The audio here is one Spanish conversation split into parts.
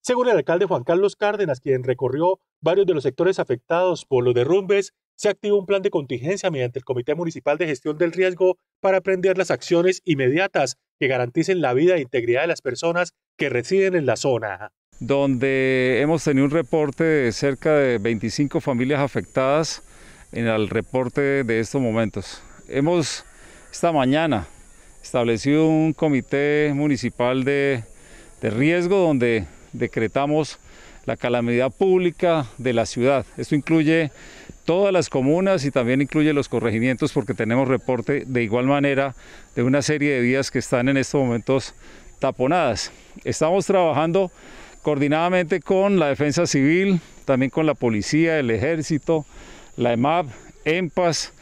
Según el alcalde Juan Carlos Cárdenas, quien recorrió varios de los sectores afectados por los derrumbes, se activó un plan de contingencia mediante el Comité Municipal de Gestión del Riesgo para aprender las acciones inmediatas que garanticen la vida e integridad de las personas que residen en la zona. Donde hemos tenido un reporte de cerca de 25 familias afectadas en el reporte de estos momentos. Hemos esta mañana establecido un comité municipal de riesgo donde decretamos la calamidad pública de la ciudad. Esto incluye todas las comunas y también incluye los corregimientos porque tenemos reporte de igual manera de una serie de vías que están en estos momentos taponadas. Estamos trabajando coordinadamente con la defensa civil, también con la policía, el ejército, la EMAP, EMPAS,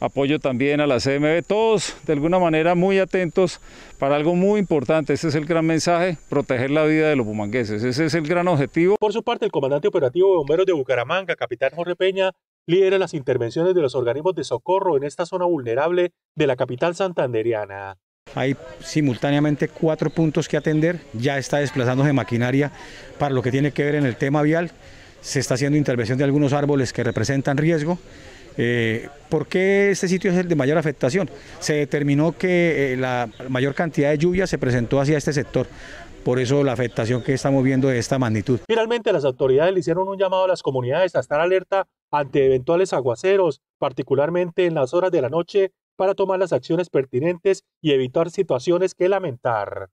apoyo también a la CMB, todos de alguna manera muy atentos para algo muy importante, ese es el gran mensaje, proteger la vida de los bumangueses, ese es el gran objetivo. Por su parte, el comandante operativo de bomberos de Bucaramanga, capitán Jorge Peña, lidera las intervenciones de los organismos de socorro en esta zona vulnerable de la capital santanderiana. Hay simultáneamente cuatro puntos que atender, ya está desplazándose maquinaria para lo que tiene que ver en el tema vial, se está haciendo intervención de algunos árboles que representan riesgo. Eh, ¿Por qué este sitio es el de mayor afectación? Se determinó que eh, la mayor cantidad de lluvia se presentó hacia este sector. Por eso la afectación que estamos viendo de esta magnitud. Finalmente, las autoridades le hicieron un llamado a las comunidades a estar alerta ante eventuales aguaceros, particularmente en las horas de la noche, para tomar las acciones pertinentes y evitar situaciones que lamentar.